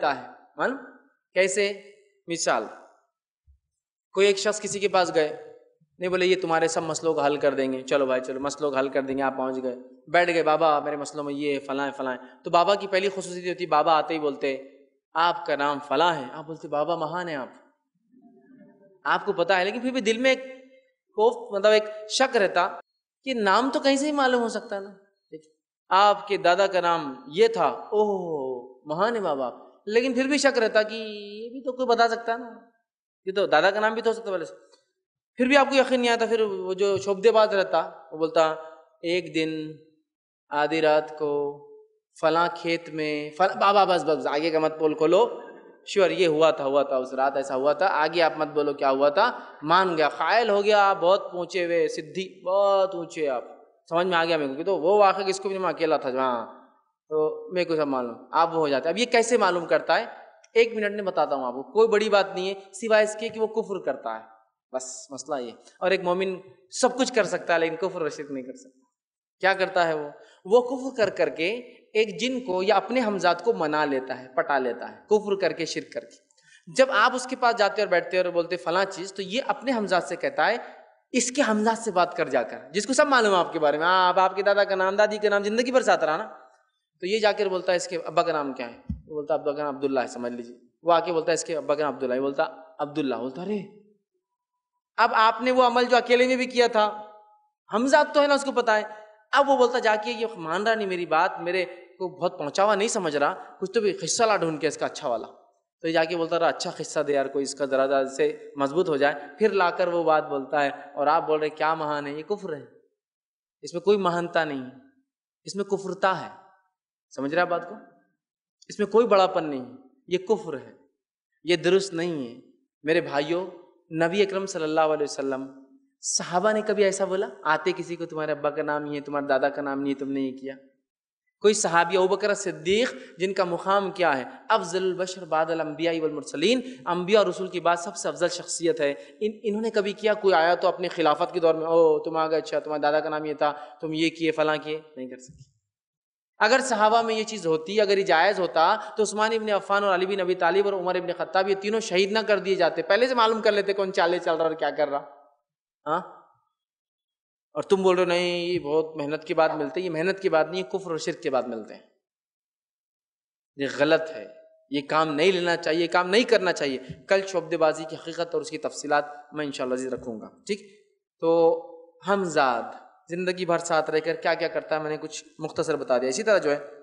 लड़का है मान कैसे मिसाल कोई एक शख्स किसी के पास गए नहीं बोले ये तुम्हारे सब मसलों को हल कर देंगे चलो भाई चलो मसलों को हल कर देंगे आप पहुंच गए बैठ गए बाबा मेरे मसलों में ये है फलां है फलां तो बाबा की पहली खसूसियत होती बाबा आते ही बोलते आपका नाम फला है आप बोलते बाबा महान है आप आपको पता है लेकिन फिर भी दिल में एक खोफ मतलब एक शक रहता कि नाम तो कहीं से ही मालूम हो सकता है ना आपके दादा का नाम ये था ओह महान है बाबा आप लेकिन फिर भी शक रहता कि ये भी तो कोई बता सकता है ना ये तो दादा का नाम भी तो हो सकता पहले फिर भी आपको यकीन नहीं आता फिर वो जो शोबदेबाज रहता वो बोलता एक दिन आधी रात को फला खेत में फला बाबा बस बस आगे का मत पोल खोलो श्योर ये हुआ था हुआ था उस रात ऐसा हुआ था आगे आप मत बोलो क्या हुआ था मान गया खायल हो गया बहुत पहुंचे हुए सिद्धि बहुत ऊँचे आप समझ में आ गया मेरे को तो वो वाक़ किसको भी मैं अकेला था जहाँ तो मेरे को सब मालूम आप वो हो जाते अब ये कैसे मालूम करता है एक मिनट में बताता हूँ आपको कोई बड़ी बात नहीं है सिवाय इसके कि वो कुफर करता है बस मसला ये और एक मोमिन सब कुछ कर सकता है लेकिन कुफर रशीद नहीं कर सकता क्या करता है वो वो कुफर कर करके एक जिन को या अपने हमजात को मना लेता है पटा लेता है कुफर करके शिरक करके जब आप उसके पास जाते और बैठते और बोलते फला चीज़ तो ये अपने हमजात से कहता है इसके हमजात से बात कर जाकर जिसको सब मालूम है आपके बारे में आप हाँ, आपके दादा का नाम दादी का नाम जिंदगी भर जाता रहा ना तो ये जाकर बोलता है इसके अब्बा का नाम क्या है वो बोलता अब्बा का नाम अब्दुल्ला है समझ लीजिए वो आके बोलता है इसके अब्बा का नाम अब्दुल्ला है बोलता अब्दुल्ला बोलता अरे अब आपने वो अमल जो अकेले में भी किया था हमजाद तो है ना उसको पता है अब वो बोलता जाके ये मान रहा नहीं मेरी बात मेरे को बहुत पहुंचावा नहीं समझ रहा कुछ तो भी खिस्सा ला ढूंढ के इसका अच्छा वाला तो जाके बोलता रहा अच्छा खिस्सा दे यार कोई इसका जरा जरा से मजबूत हो जाए फिर लाकर वो बात बोलता है और आप बोल रहे क्या महान है ये कुफ्र है इसमें कोई महानता नहीं है इसमें कुफ्रता है समझ रहे आप बात को इसमें कोई बड़ापन नहीं है ये कुफ्र है ये दुरुस्त नहीं है मेरे भाइयों नबी अकरम सल्लल्लाहु अलैहि वसल्लम साहबा ने कभी ऐसा बोला आते किसी को तुम्हारे अब्बा का नाम ही है तुम्हारे दादा का नाम नहीं है तुमने ये किया कोई सहाबी अबकर सिद्दीक जिनका मुकाम क्या है अफजलबशर बादल अम्बिया वलमरसलिन अम्बिया रसूल की बात सबसे अफजल शख्सियत है इन इन्होंने कभी किया कोई आया तो अपने खिलाफत के दौर में ओ तुम आ गए अच्छा तुम्हारे दादा का नाम ये था तुम ये किए फलां किए नहीं कर सके अगर सहाबा में ये चीज़ होती अगर ये जायज़ होता तो उस्मान इबन अफ़ान और अली बिन अबी तालिब और उमर इबन ख़त्ताब ये तीनों शहीद ना कर दिए जाते पहले से मालूम कर लेते कौन चाले चल रहा और क्या कर रहा हाँ और तुम बोल रहे हो नहीं ये बहुत मेहनत की बात मिलते है ये मेहनत की बात नहीं है कुफर और शिरक के बाद मिलते हैं ये गलत है ये काम नहीं लेना चाहिए काम नहीं करना चाहिए कल शोबेबाजी की हकीकत और उसकी तफसीत मैं इन रखूँगा ठीक तो हमजाद ज़िंदगी भर साथ रहकर क्या क्या करता है मैंने कुछ मुख्तसर बता दिया इसी तरह जो है